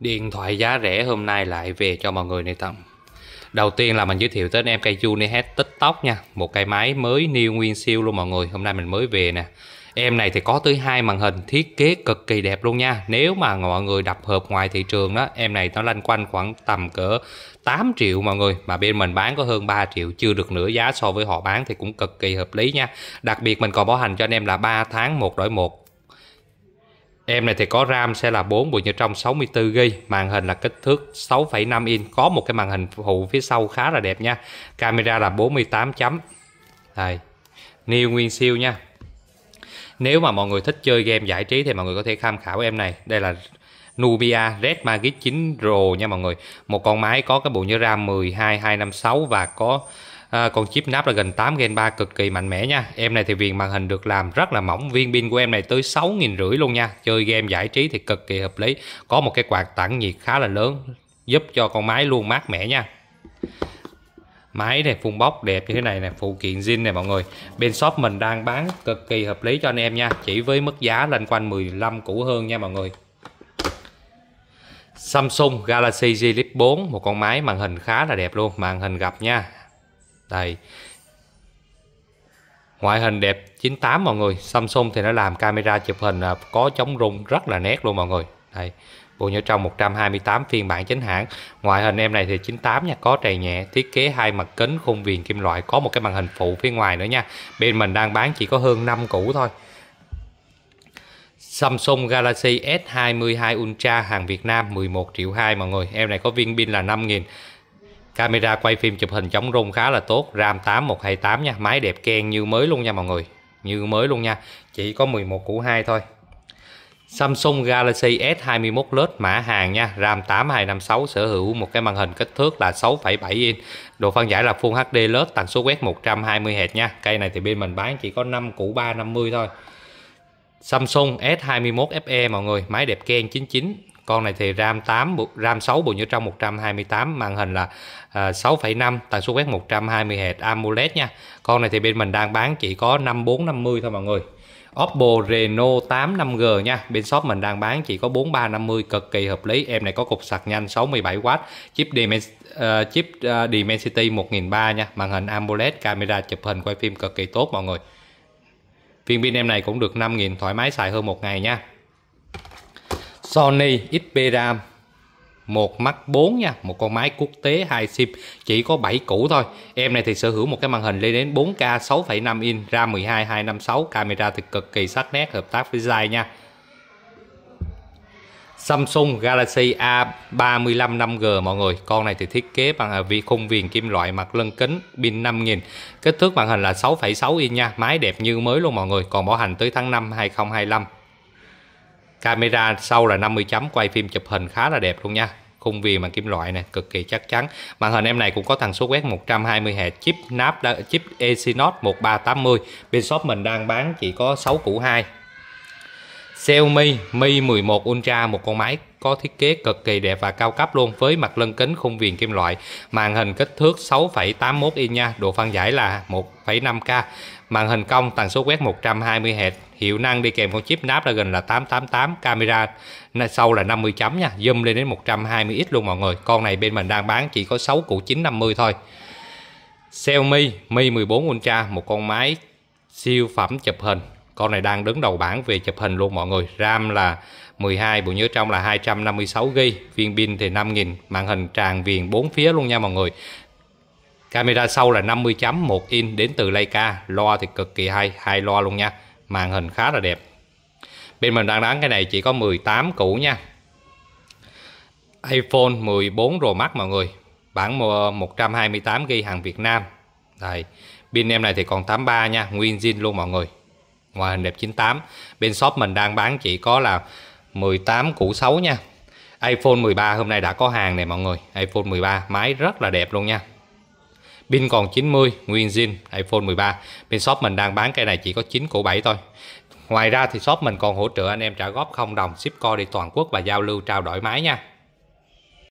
Điện thoại giá rẻ hôm nay lại về cho mọi người này tầm Đầu tiên là mình giới thiệu tới anh em cây Junihet TikTok nha Một cây máy mới new nguyên siêu luôn mọi người Hôm nay mình mới về nè Em này thì có tới hai màn hình thiết kế cực kỳ đẹp luôn nha Nếu mà mọi người đập hợp ngoài thị trường đó Em này nó lanh quanh khoảng tầm cỡ 8 triệu mọi người Mà bên mình bán có hơn 3 triệu Chưa được nửa giá so với họ bán thì cũng cực kỳ hợp lý nha Đặc biệt mình còn bảo hành cho anh em là 3 tháng một đổi một. Em này thì có RAM sẽ là 4 bộ nhớ trong 64GB, màn hình là kích thước 6,5 inch, có một cái màn hình phụ phía sau khá là đẹp nha. Camera là 48 chấm. Đây. New nguyên siêu nha. Nếu mà mọi người thích chơi game giải trí thì mọi người có thể tham khảo em này. Đây là Nubia Red Magic 9 Pro nha mọi người. Một con máy có cái bộ nhớ RAM 12256 và có à, con chip nắp là gần 8 Gen 3 cực kỳ mạnh mẽ nha em này thì viền màn hình được làm rất là mỏng viên pin của em này tới 6 rưỡi luôn nha chơi game giải trí thì cực kỳ hợp lý có một cái quạt tản nhiệt khá là lớn giúp cho con máy luôn mát mẻ nha máy này phun bóc đẹp như thế này nè phụ kiện zin này mọi người bên shop mình đang bán cực kỳ hợp lý cho anh em nha chỉ với mức giá lên quanh 15 củ hơn nha mọi người Samsung Galaxy Z Flip 4 một con máy màn hình khá là đẹp luôn màn hình gập nha đây ngoại hình đẹp 98 mọi người Samsung thì nó làm camera chụp hình à, có chống rung rất là nét luôn mọi người đây bộ nhớ trong 128 phiên bản chính hãng ngoại hình em này thì 98 nha có trầy nhẹ thiết kế hai mặt kính khung viền kim loại có một cái màn hình phụ phía ngoài nữa nha bên mình đang bán chỉ có hơn 5 củ thôi Samsung Galaxy S22 Ultra hàng Việt Nam 11 triệu 2 mọi người em này có viên pin là 5.000 Camera quay phim chụp hình chống rung khá là tốt, RAM 8128 nha, máy đẹp keng như mới luôn nha mọi người. Như mới luôn nha, chỉ có 11 củ 2 thôi. Samsung Galaxy S21 Plus mã hàng nha, RAM 8256 sở hữu một cái màn hình kích thước là 6,7 inch, độ phân giải là Full HD Plus, tần số quét 120 Hz nha. Cây này thì bên mình bán chỉ có 5 củ 350 thôi. Samsung S21 FE mọi người, máy đẹp Ken 99 con này thì RAM 8 RAM 6 bộ nhớ trong 128 màn hình là à, 6,5 tần số quét 120 Hz AMOLED nha. Con này thì bên mình đang bán chỉ có 5450 thôi mọi người. Oppo Reno 8 5G nha Bên shop mình đang bán chỉ có 4350 Cực kỳ hợp lý Em này có cục sạc nhanh 67W Chip, Dimens, uh, chip uh, Dimensity 1003 nha Màn hình AMOLED Camera chụp hình quay phim cực kỳ tốt mọi người Viên pin em này cũng được 5.000 Thoải mái xài hơn một ngày nha Sony Xperia một mắt 4 nha một con máy quốc tế hai sim chỉ có 7 củ thôi em này thì sở hữu một cái màn hình lên đến 4K 6,5 inch, RAM 12 256 camera thì cực kỳ sắc nét hợp tác với Zai nha Samsung Galaxy A35 5G mọi người con này thì thiết kế bằng à, vi khung viền kim loại mặt lân kính pin 5000 kích thước màn hình là 6,6 inch nha máy đẹp như mới luôn mọi người còn bảo hành tới tháng 5 2025 Camera sau là 50 chấm quay phim chụp hình khá là đẹp luôn nha khung viền bằng kim loại này cực kỳ chắc chắn màn hình em này cũng có thằng số quét 120 hệ chip nắp chip Exynos 1380 bên shop mình đang bán chỉ có 6 củ 2 Xiaomi Mi 11 Ultra một con máy có thiết kế cực kỳ đẹp và cao cấp luôn với mặt lân kính khung viền kim loại, màn hình kích thước 6,81 inch nha, độ phân giải là 1,5K, màn hình cong tần số quét 120 Hz, hiệu năng đi kèm con chip nắp là gần là 888, camera sau là 50 chấm nha, zoom lên đến 120x luôn mọi người. Con này bên mình đang bán chỉ có 6 củ 950 thôi. Xiaomi Mi 14 Ultra một con máy siêu phẩm chụp hình con này đang đứng đầu bảng về chụp hình luôn mọi người. RAM là 12, bộ nhớ trong là 256GB, viên pin thì 5000, màn hình tràn viền bốn phía luôn nha mọi người. Camera sau là 50.1 in đến từ Leica, loa thì cực kỳ hay, hai loa luôn nha. Màn hình khá là đẹp. Bên mình đang bán cái này chỉ có 18 cũ nha. iPhone 14 Pro Max mọi người. Bản 128GB hàng Việt Nam. Đây, pin em này thì còn 83 nha, nguyên zin luôn mọi người ngoài hình đẹp 98 bên shop mình đang bán chỉ có là 18 củ xấu nha iPhone 13 hôm nay đã có hàng này mọi người iPhone 13 máy rất là đẹp luôn nha pin còn 90 nguyên zin iPhone 13 bên shop mình đang bán cây này chỉ có 9 củ 7 thôi ngoài ra thì shop mình còn hỗ trợ anh em trả góp không đồng ship co đi toàn quốc và giao lưu trao đổi máy nha